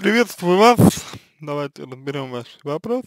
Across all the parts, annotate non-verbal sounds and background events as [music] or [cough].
Приветствую вас. Давайте разберем ваш вопрос.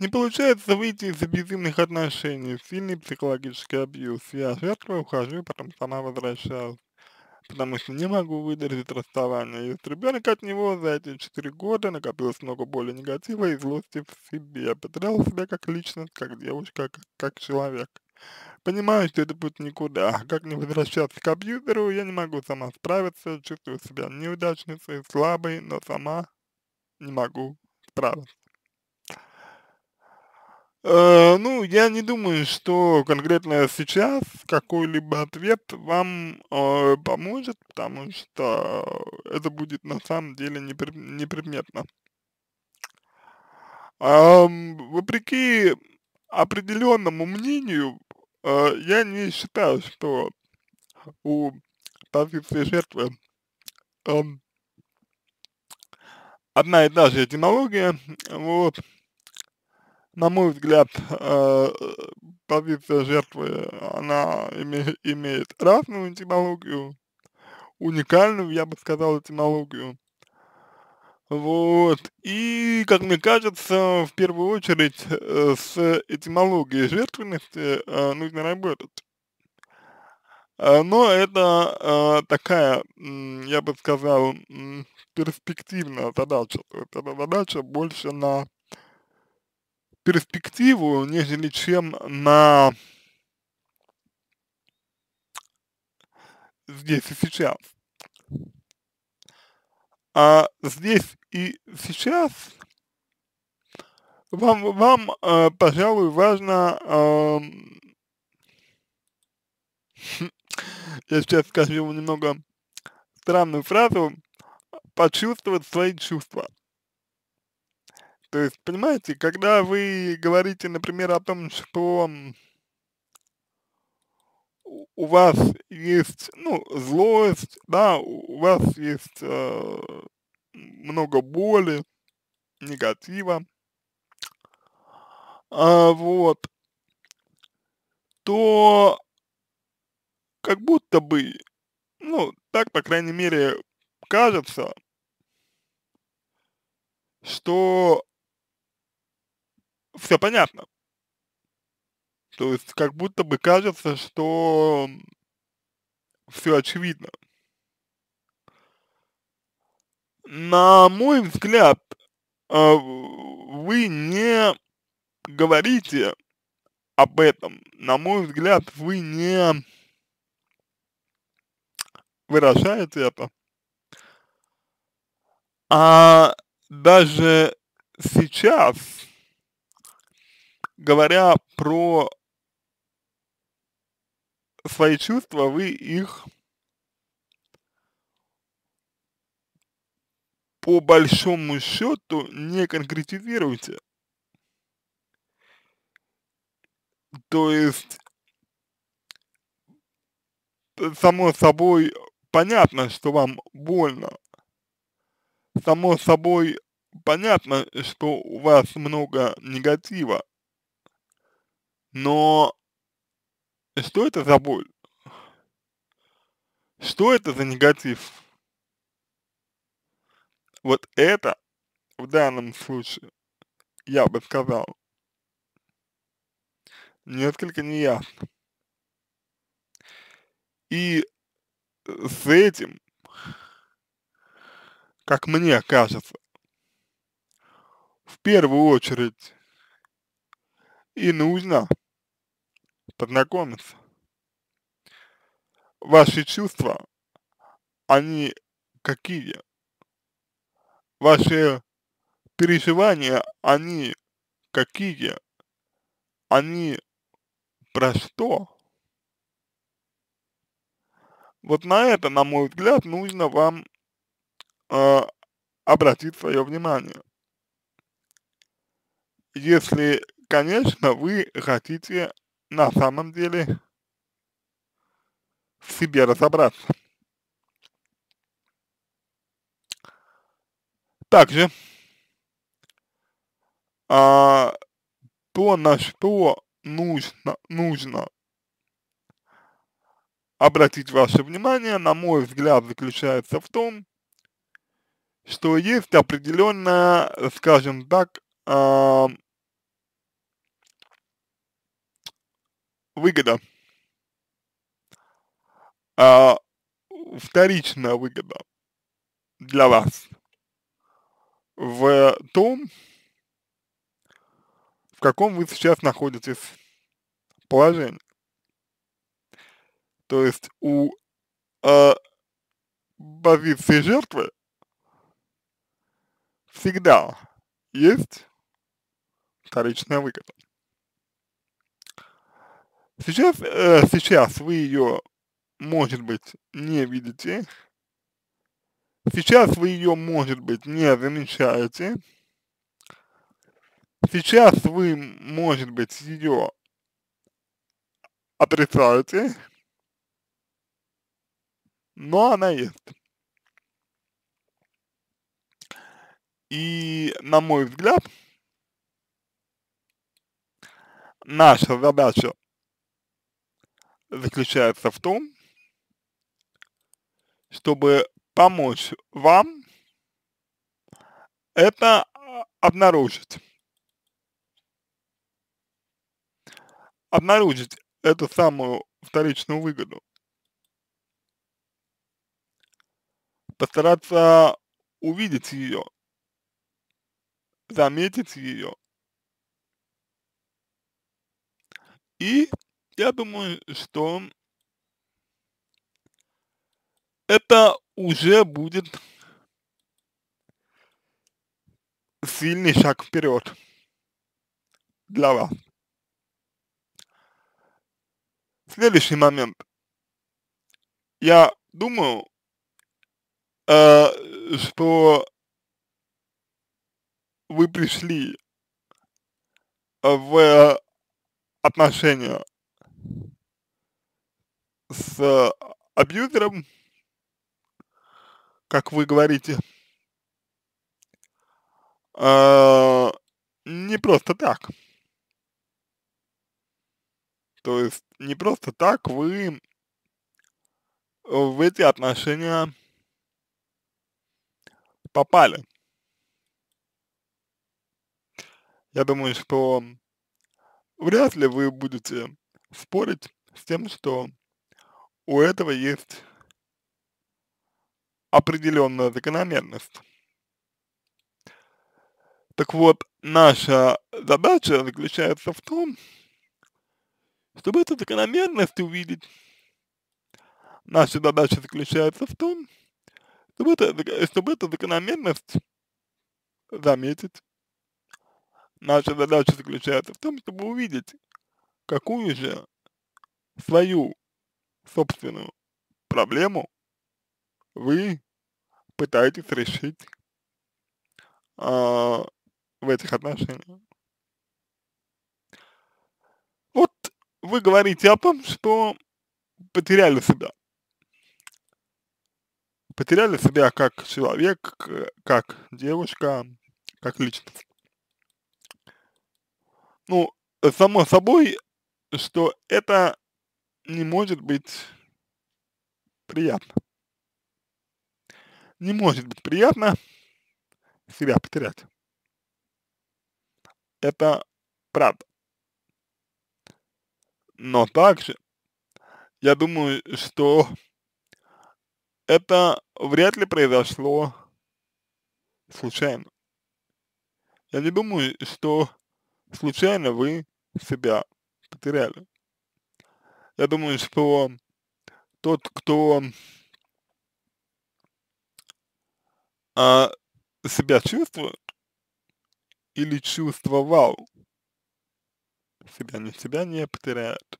Не получается выйти из абьюзивных отношений. Сильный психологический абьюз. Я жертва, ухожу, потом сама возвращаюсь. Потому что не могу выдержать расставание. Есть ребенок от него за эти четыре года накопилось много боли негатива и злости в себе. Потерял себя как личность, как девушка, как, как человек. Понимаю, что это путь никуда. А как не возвращаться к компьютеру, я не могу сама справиться, чувствую себя неудачницей, слабой, но сама не могу справиться. Э, ну, я не думаю, что конкретно сейчас какой-либо ответ вам э, поможет, потому что это будет на самом деле неприметно. Э, вопреки определенному мнению, Э, я не считаю, что у позиции жертвы э, одна и та же этимология, вот, на мой взгляд, э, позиция жертвы, она име, имеет разную этимологию, уникальную, я бы сказал, этимологию, вот. И, как мне кажется, в первую очередь э, с этимологией жертвенности э, нужно работать. Э, но это такая, я бы сказал, перспективная задача. То есть эта задача больше на перспективу, нежели чем на здесь и сейчас а, здесь и сейчас, вам, вам э, пожалуй, важно, э, [laughs] я сейчас скажу немного странную фразу, почувствовать свои чувства. То есть, понимаете, когда вы говорите, например, о том, что у вас есть, ну, злость, да, у вас есть э, много боли, негатива, э, вот, то как будто бы, ну, так, по крайней мере, кажется, что все понятно. То есть как будто бы кажется, что все очевидно. На мой взгляд, а, вы не говорите об этом. На мой взгляд, вы не выражаете это. А даже сейчас, говоря про свои чувства, вы их по большому счету не конкретизируете. То есть, само собой понятно, что вам больно. Само собой понятно, что у вас много негатива. Но что это за боль? Что это за негатив? Вот это в данном случае, я бы сказал, несколько неясно. И с этим, как мне кажется, в первую очередь и нужно познакомиться. Ваши чувства, они какие? Ваши переживания, они какие? Они про что? Вот на это, на мой взгляд, нужно вам э, обратить свое внимание. Если, конечно, вы хотите на самом деле в себе разобраться. Также а, то, на что нужно, нужно обратить ваше внимание, на мой взгляд, заключается в том, что есть определенная, скажем так, а, выгода. А, вторичная выгода для вас в том, в каком вы сейчас находитесь положении. То есть у э, позиции жертвы всегда есть вторичная выгода. Сейчас, э, сейчас вы ее, может быть, не видите. Сейчас вы ее, может быть, не замечаете. Сейчас вы, может быть, ее отрицаете, но она есть. И, на мой взгляд, наша задача заключается в том, чтобы помочь вам это а, обнаружить. Обнаружить эту самую вторичную выгоду. Постараться увидеть ее, заметить ее и я думаю, что это уже будет сильный шаг вперед для вас. Следующий момент. Я думаю, э, что вы пришли в отношения с э, абьюзером, как вы говорите, а, не просто так. То есть не просто так вы в эти отношения попали. Я думаю, что вряд ли вы будете спорить с тем, что у этого есть определенная закономерность. Так вот, наша задача заключается в том, чтобы эту закономерность увидеть. Наша задача заключается в том, чтобы, это, чтобы эту закономерность заметить. Наша задача заключается в том, чтобы увидеть, какую же свою собственную проблему вы пытаетесь решить э, в этих отношениях. Вот вы говорите о том, что потеряли себя. Потеряли себя как человек, как девушка, как личность. Ну, само собой, что это не может быть приятно. Не может быть приятно себя потерять. Это правда. Но также, я думаю, что это вряд ли произошло случайно. Я не думаю, что случайно вы себя потеряли. Я думаю, что тот, кто а, себя чувствует или чувствовал, себя не себя не потеряет.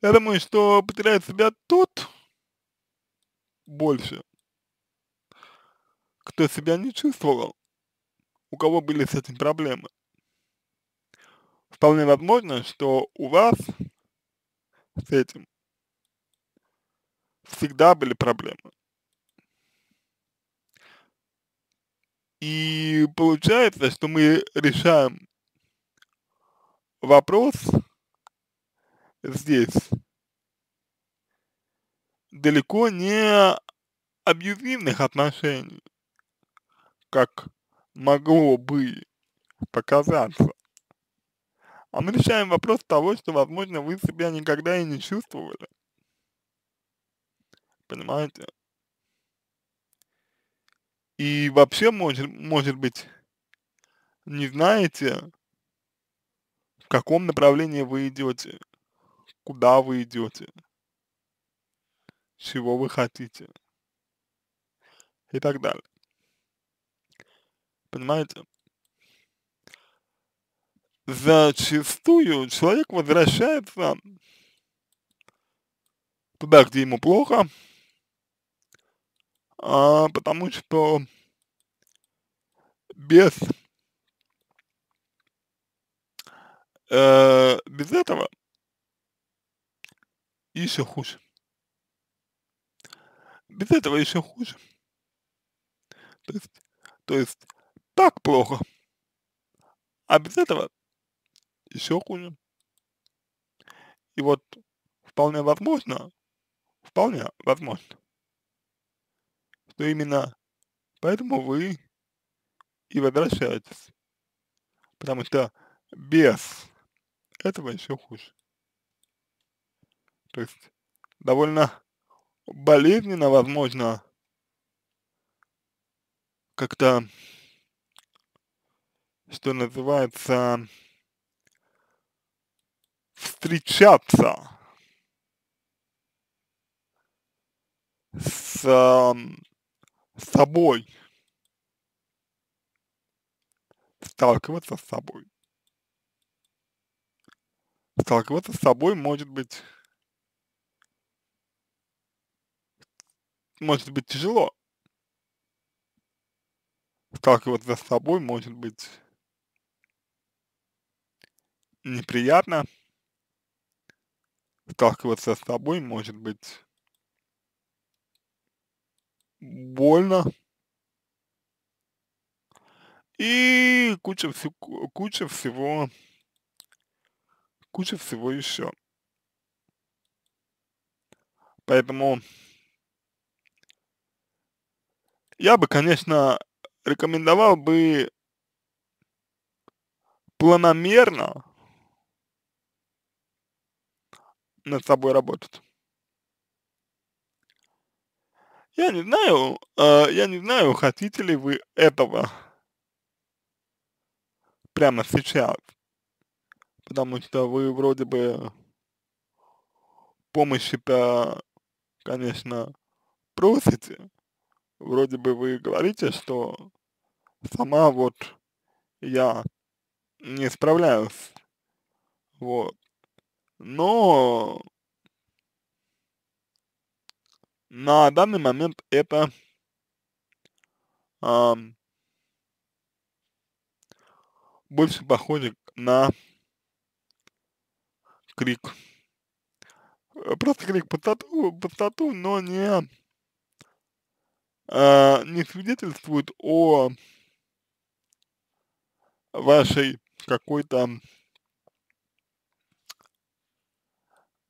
Я думаю, что потеряет себя тот больше, кто себя не чувствовал, у кого были с этим проблемы. Вполне возможно, что у вас с этим. Всегда были проблемы. И получается, что мы решаем вопрос здесь далеко не абьюзивных отношений, как могло бы показаться. А мы решаем вопрос того, что, возможно, вы себя никогда и не чувствовали. Понимаете? И вообще, может, может быть, не знаете, в каком направлении вы идете, куда вы идете, чего вы хотите и так далее. Понимаете? зачастую человек возвращается туда, где ему плохо, а, потому что без э, без этого еще хуже. Без этого еще хуже. То есть, то есть так плохо. А без этого еще хуже. И вот вполне возможно, вполне возможно, что именно поэтому вы и возвращаетесь. Потому что без этого еще хуже. То есть довольно болезненно, возможно, как-то, что называется, встречаться с, эм, с собой, сталкиваться с собой. Сталкиваться с собой может быть может быть тяжело. Сталкиваться с собой может быть неприятно сталкиваться с тобой может быть больно. И куча, всего, куча всего, куча всего еще. Поэтому я бы, конечно, рекомендовал бы планомерно над собой работать. Я не знаю, э, я не знаю, хотите ли вы этого прямо сейчас, потому что вы вроде бы помощи-то, конечно, просите, вроде бы вы говорите, что сама вот я не справляюсь, вот, но на данный момент это а, больше похоже на крик. Э, просто крик пустоту, пустоту но не, а, не свидетельствует о вашей какой-то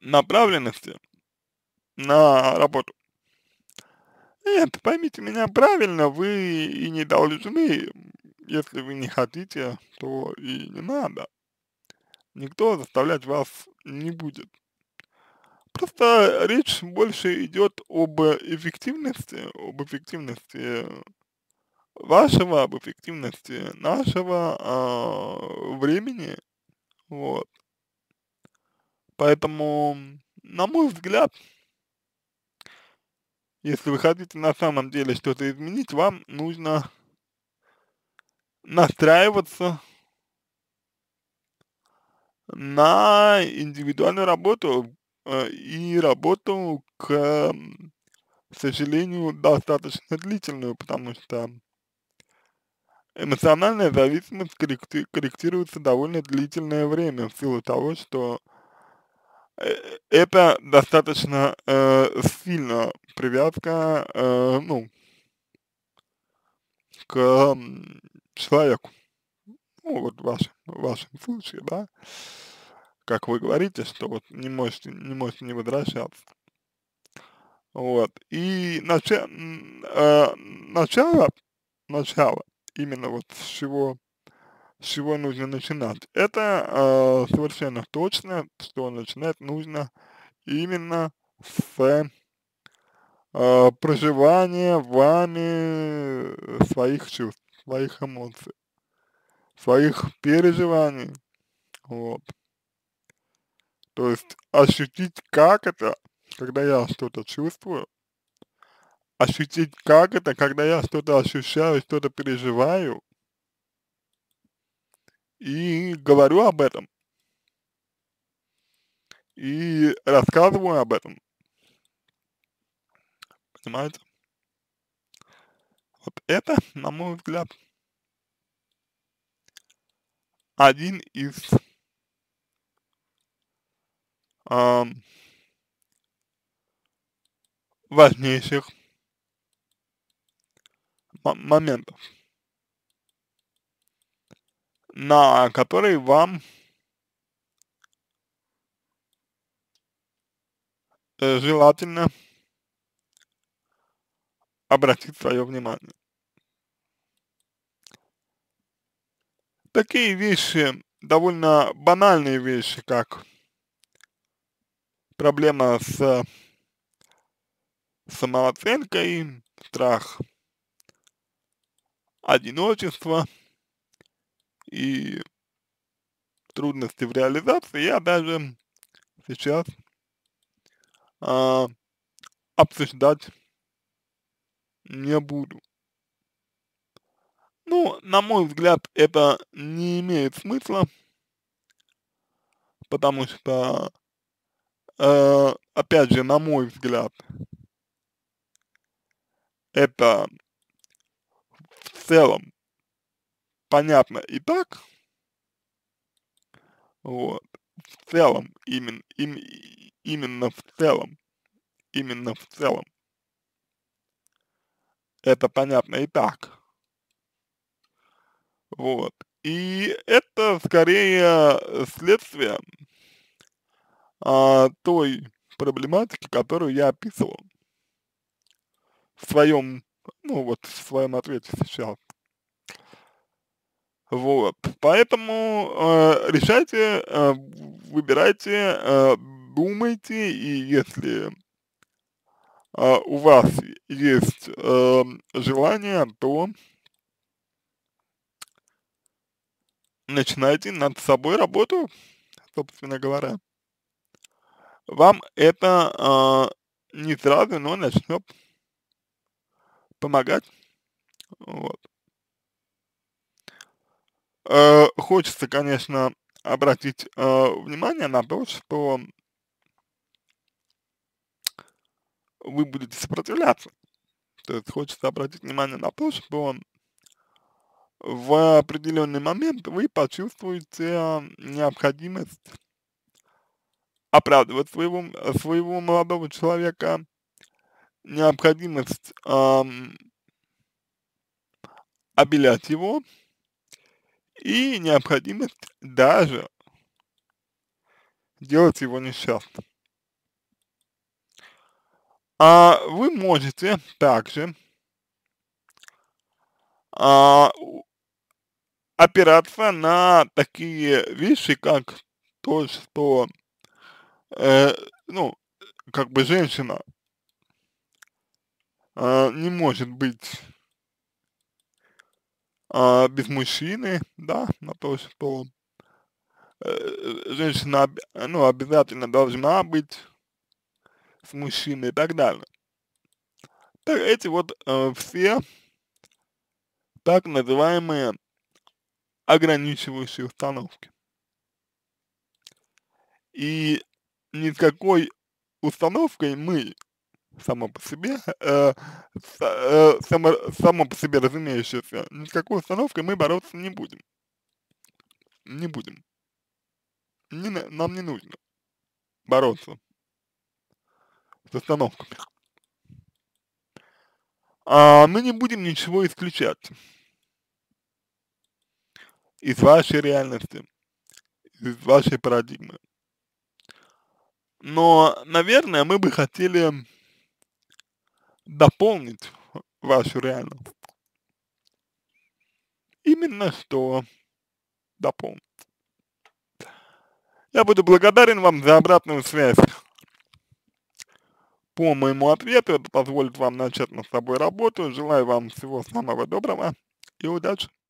направленности на работу. Нет, поймите меня правильно, вы и не должны, если вы не хотите, то и не надо. Никто заставлять вас не будет. Просто речь больше идет об эффективности, об эффективности вашего, об эффективности нашего э, времени, вот. Поэтому, на мой взгляд, если вы хотите на самом деле что-то изменить, вам нужно настраиваться на индивидуальную работу э, и работу, к, к сожалению, достаточно длительную, потому что эмоциональная зависимость корректи корректируется довольно длительное время в силу того, что Э, это достаточно э, сильно привязка, э, ну, к человеку. Ну, вот в вашем, в вашем случае, да, как вы говорите, что вот не можете, не можете не возвращаться. Вот. И начало, э, начало, начало именно вот с чего с чего нужно начинать. Это э, совершенно точно, что начинать нужно именно с э, проживания вами своих чувств, своих эмоций, своих переживаний, вот. То есть ощутить, как это, когда я что-то чувствую, ощутить, как это, когда я что-то ощущаю, что-то переживаю, и говорю об этом. И рассказываю об этом. Понимаете? Вот это, на мой взгляд, один из э, важнейших моментов на который вам э, желательно обратить свое внимание. Такие вещи, довольно банальные вещи, как проблема с самооценкой, страх одиночества – и трудности в реализации, я даже сейчас а, обсуждать не буду. Ну, на мой взгляд, это не имеет смысла, потому что, э, опять же, на мой взгляд, это в целом понятно и так. Вот. В целом, именно, им, именно в целом, именно в целом. Это понятно и так. Вот. И это скорее следствие а, той проблематики, которую я описывал в своем, ну вот в своем ответе сейчас. Вот. Поэтому э, решайте, э, выбирайте, э, думайте, и если э, у вас есть э, желание, то начинайте над собой работу, собственно говоря. Вам это э, не сразу, но начнет помогать. Вот. Э, хочется, конечно, обратить э, внимание на то, что вы будете сопротивляться. То есть хочется обратить внимание на то, что в определенный момент вы почувствуете необходимость оправдывать своего, своего молодого человека, необходимость эм, обелять его, и необходимость даже делать его несчастным. А вы можете также а, опираться на такие вещи, как то, что, э, ну, как бы женщина э, не может быть а, без мужчины, да, на ну, то, что э, женщина, ну, обязательно должна быть с мужчиной и так далее. Так, эти вот э, все так называемые ограничивающие установки. И ни с какой установкой мы само по себе, э, э, само, само по себе разумеющееся, никакой установкой мы бороться не будем. Не будем. Не, нам не нужно бороться с установками. А мы не будем ничего исключать из вашей реальности, из вашей парадигмы. Но, наверное, мы бы хотели дополнить вашу реальность. Именно что дополнить. Я буду благодарен вам за обратную связь. По моему ответу это позволит вам начать над собой работу. Желаю вам всего самого доброго и удачи.